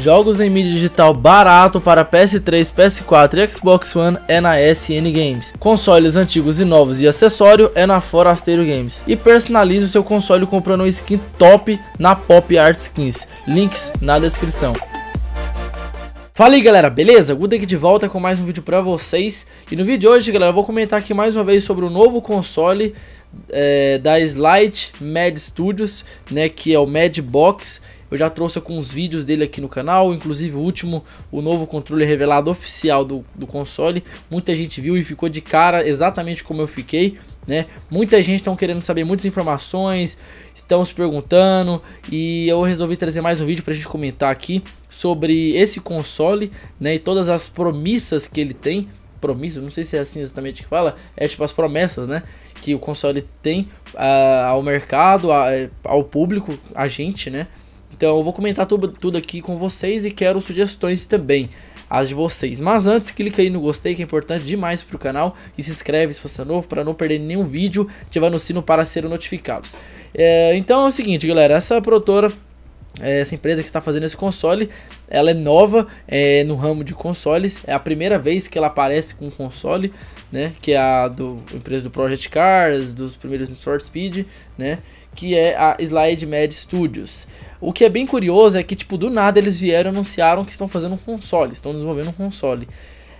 Jogos em mídia digital barato para PS3, PS4 e Xbox One é na SN Games. Consoles antigos e novos e acessório é na Forasteiro Games. E personalize o seu console comprando um skin top na Pop Art Skins. Links na descrição. Fala aí galera, beleza? Guda aqui de volta com mais um vídeo pra vocês E no vídeo de hoje galera, eu vou comentar aqui mais uma vez sobre o novo console é, da Slide Mad Studios né, Que é o Mad Box eu já trouxe alguns vídeos dele aqui no canal, inclusive o último, o novo controle revelado oficial do, do console. Muita gente viu e ficou de cara exatamente como eu fiquei. Né? Muita gente estão querendo saber muitas informações, estão se perguntando e eu resolvi trazer mais um vídeo para a gente comentar aqui sobre esse console, né? E todas as promissas que ele tem, promissas, não sei se é assim exatamente que fala, é tipo as promessas, né? Que o console tem uh, ao mercado, a, ao público, a gente, né? Então eu vou comentar tudo, tudo aqui com vocês e quero sugestões também, as de vocês. Mas antes, clica aí no gostei que é importante demais para o canal e se inscreve se você é novo para não perder nenhum vídeo, ativando o sino para serem notificados. É, então é o seguinte, galera, essa produtora é, essa empresa que está fazendo esse console, ela é nova é, no ramo de consoles, é a primeira vez que ela aparece com um console, né, que é a do a empresa do Project Cars, dos primeiros Short Speed, né, que é a Slide Mad Studios. O que é bem curioso é que tipo do nada eles vieram anunciaram que estão fazendo um console, estão desenvolvendo um console.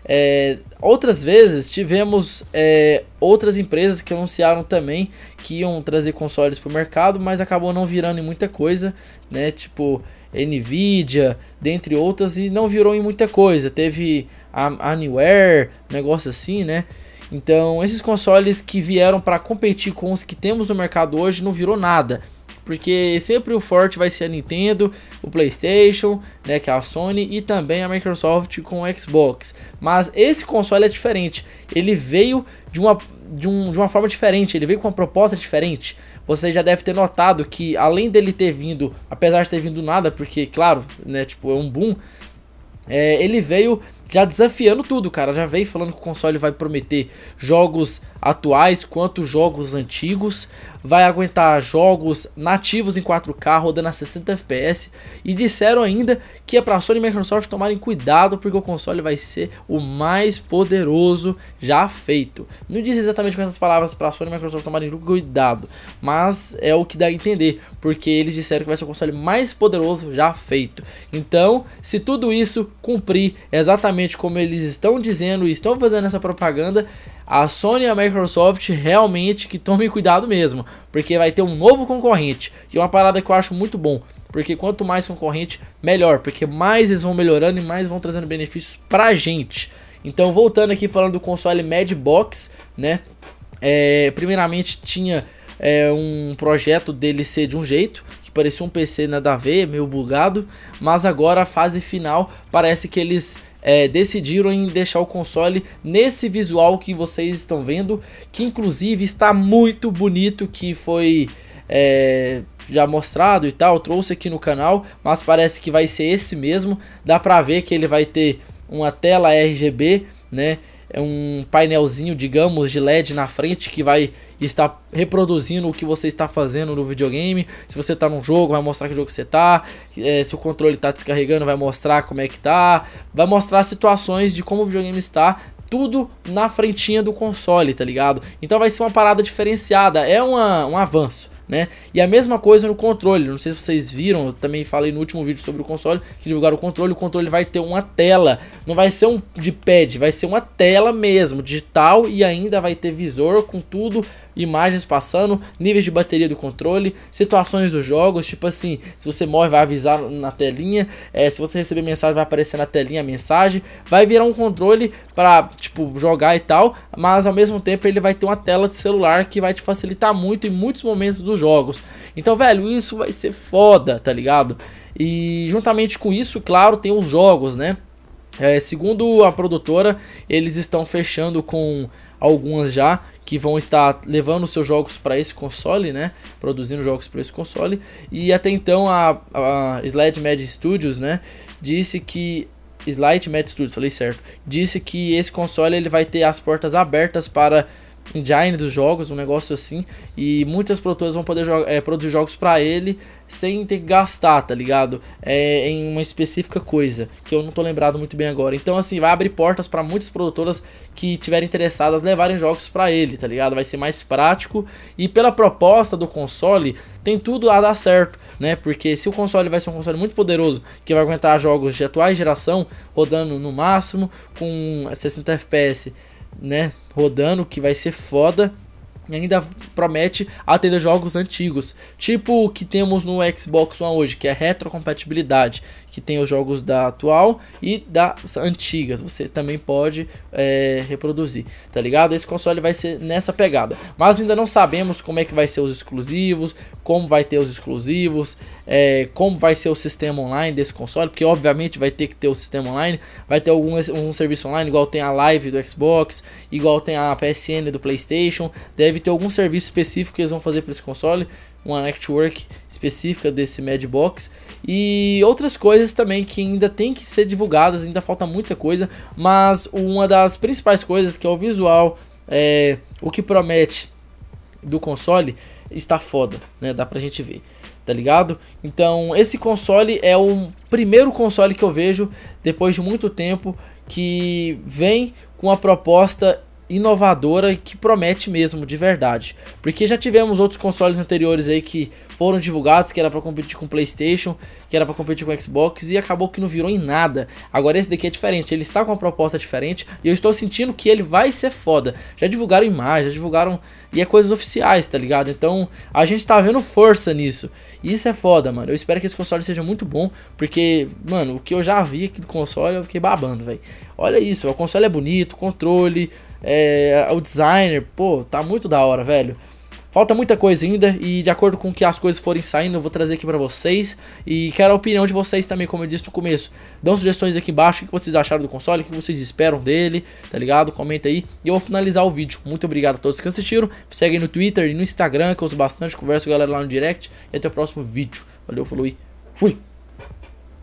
É, outras vezes tivemos é, outras empresas que anunciaram também que iam trazer consoles para o mercado, mas acabou não virando em muita coisa, né? Tipo Nvidia, dentre outras, e não virou em muita coisa. Teve a Anywhere, negócio assim, né? Então, esses consoles que vieram para competir com os que temos no mercado hoje não virou nada porque sempre o forte vai ser a Nintendo, o PlayStation, né, que é a Sony e também a Microsoft com o Xbox. Mas esse console é diferente. Ele veio de uma de, um, de uma forma diferente, ele veio com uma proposta diferente. Você já deve ter notado que além dele ter vindo, apesar de ter vindo nada, porque claro, né, tipo, é um boom, é, ele veio já desafiando tudo, cara. Já veio falando que o console vai prometer jogos atuais quanto jogos antigos, vai aguentar jogos nativos em 4K rodando a 60 FPS e disseram ainda que é pra Sony e Microsoft tomarem cuidado porque o console vai ser o mais poderoso já feito. Não diz exatamente com essas palavras pra Sony e Microsoft tomarem cuidado, mas é o que dá a entender, porque eles disseram que vai ser o console mais poderoso já feito. Então, se tudo isso cumprir exatamente como eles estão dizendo e estão fazendo essa propaganda, a Sony e a Microsoft realmente que tomem cuidado mesmo, porque vai ter um novo concorrente, que é uma parada que eu acho muito bom, porque quanto mais concorrente, melhor, porque mais eles vão melhorando e mais vão trazendo benefícios pra gente. Então, voltando aqui falando do console Madbox, né? É, primeiramente tinha é, um projeto dele ser de um jeito, que parecia um PC nada a ver, meio bugado, mas agora a fase final parece que eles é, decidiram em deixar o console nesse visual que vocês estão vendo, que inclusive está muito bonito, que foi é, já mostrado e tal, trouxe aqui no canal, mas parece que vai ser esse mesmo, dá pra ver que ele vai ter uma tela RGB, né, é um painelzinho, digamos, de LED na frente que vai estar reproduzindo o que você está fazendo no videogame. Se você está num jogo, vai mostrar que jogo você está. É, se o controle está descarregando, vai mostrar como é que está. Vai mostrar situações de como o videogame está. Tudo na frentinha do console, tá ligado? Então vai ser uma parada diferenciada. É uma, um avanço né? E a mesma coisa no controle, não sei se vocês viram, eu também falei no último vídeo sobre o console, que divulgaram o controle, o controle vai ter uma tela, não vai ser um de pad, vai ser uma tela mesmo, digital e ainda vai ter visor com tudo imagens passando, níveis de bateria do controle, situações dos jogos, tipo assim, se você morre vai avisar na telinha, é, se você receber mensagem vai aparecer na telinha a mensagem, vai virar um controle para tipo jogar e tal, mas ao mesmo tempo ele vai ter uma tela de celular que vai te facilitar muito em muitos momentos dos jogos. Então, velho, isso vai ser foda, tá ligado? E juntamente com isso, claro, tem os jogos, né? É, segundo a produtora, eles estão fechando com algumas já que vão estar levando seus jogos para esse console, né? Produzindo jogos para esse console. E até então a, a Slide Mad Studios, né? Disse que Slide Mad Studios, falei certo. Disse que esse console ele vai ter as portas abertas para engine dos jogos, um negócio assim, e muitas produtoras vão poder é, produzir jogos para ele sem ter que gastar, tá ligado? É, em uma específica coisa, que eu não tô lembrado muito bem agora. Então, assim, vai abrir portas para muitas produtoras que tiverem interessadas levarem jogos para ele, tá ligado? Vai ser mais prático e pela proposta do console, tem tudo a dar certo, né? Porque se o console vai ser um console muito poderoso, que vai aguentar jogos de atuais geração rodando no máximo com 60 FPS né, rodando, que vai ser foda. E ainda promete atender jogos antigos, tipo o que temos no Xbox One hoje, que é retrocompatibilidade, que tem os jogos da atual e das antigas. Você também pode é, reproduzir, tá ligado? Esse console vai ser nessa pegada, mas ainda não sabemos como é que vai ser os exclusivos, como vai ter os exclusivos, é, como vai ser o sistema online desse console, porque obviamente vai ter que ter o sistema online, vai ter algum um serviço online, igual tem a Live do Xbox, igual tem a PSN do PlayStation, deve ter algum serviço específico que eles vão fazer para esse console, uma network específica desse Madbox e outras coisas também que ainda tem que ser divulgadas, ainda falta muita coisa, mas uma das principais coisas que é o visual, é, o que promete do console está foda, né? Dá pra gente ver, tá ligado? Então, esse console é o primeiro console que eu vejo depois de muito tempo que vem com a proposta inovadora e que promete mesmo, de verdade. Porque já tivemos outros consoles anteriores aí que foram divulgados, que era para competir com PlayStation, que era para competir com Xbox e acabou que não virou em nada. Agora esse daqui é diferente, ele está com uma proposta diferente e eu estou sentindo que ele vai ser foda. Já divulgaram imagens, já divulgaram e é coisas oficiais, tá ligado? Então, a gente tá vendo força nisso. E isso é foda, mano. Eu espero que esse console seja muito bom, porque, mano, o que eu já vi aqui do console, eu fiquei babando, velho. Olha isso, o console é bonito, controle, é, o designer, pô, tá muito da hora, velho. Falta muita coisa ainda e de acordo com que as coisas forem saindo, eu vou trazer aqui para vocês e quero a opinião de vocês também, como eu disse no começo. Dão sugestões aqui embaixo, o que vocês acharam do console, o que vocês esperam dele, tá ligado? Comenta aí e eu vou finalizar o vídeo. Muito obrigado a todos que assistiram, me seguem no Twitter e no Instagram, que eu uso bastante, converso com a galera lá no direct e até o próximo vídeo. Valeu, falou e fui!